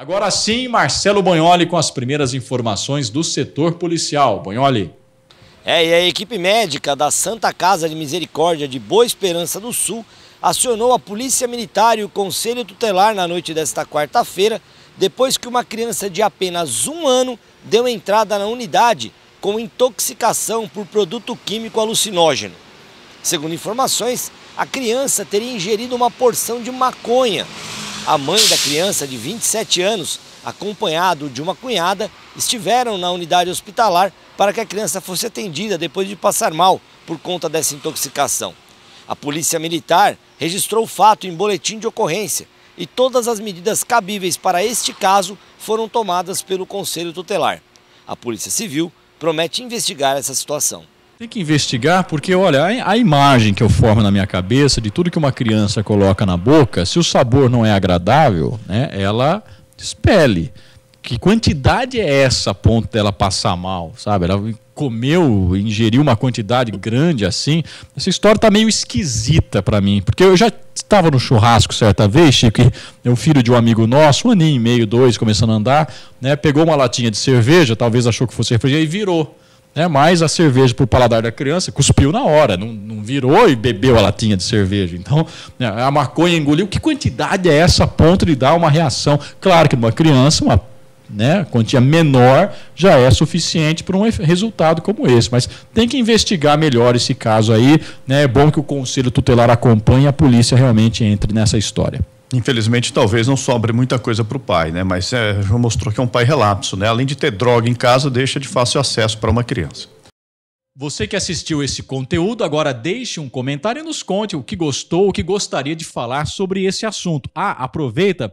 Agora sim, Marcelo Banholi com as primeiras informações do setor policial. Banholi. É, e a equipe médica da Santa Casa de Misericórdia de Boa Esperança do Sul acionou a Polícia Militar e o Conselho Tutelar na noite desta quarta-feira, depois que uma criança de apenas um ano deu entrada na unidade com intoxicação por produto químico alucinógeno. Segundo informações, a criança teria ingerido uma porção de maconha a mãe da criança, de 27 anos, acompanhado de uma cunhada, estiveram na unidade hospitalar para que a criança fosse atendida depois de passar mal por conta dessa intoxicação. A Polícia Militar registrou o fato em boletim de ocorrência e todas as medidas cabíveis para este caso foram tomadas pelo Conselho Tutelar. A Polícia Civil promete investigar essa situação. Tem que investigar, porque olha, a imagem que eu formo na minha cabeça de tudo que uma criança coloca na boca, se o sabor não é agradável, né, ela expele. Que quantidade é essa a ponto dela passar mal, sabe? Ela comeu, ingeriu uma quantidade grande assim. Essa história tá meio esquisita para mim, porque eu já estava no churrasco certa vez, Chico, é o filho de um amigo nosso, um aninho e meio, dois, começando a andar, né, pegou uma latinha de cerveja, talvez achou que fosse refrigerante e virou né? mas a cerveja para o paladar da criança cuspiu na hora, não, não virou e bebeu a latinha de cerveja. Então, né, a maconha engoliu. Que quantidade é essa a ponto de dar uma reação? Claro que numa criança, uma né, quantia menor já é suficiente para um resultado como esse. Mas tem que investigar melhor esse caso aí. Né? É bom que o Conselho Tutelar acompanhe e a polícia realmente entre nessa história infelizmente talvez não sobre muita coisa para o pai, né? Mas é, já mostrou que é um pai relapso, né? Além de ter droga em casa, deixa de fácil acesso para uma criança. Você que assistiu esse conteúdo, agora deixe um comentário e nos conte o que gostou, o que gostaria de falar sobre esse assunto. Ah, aproveita,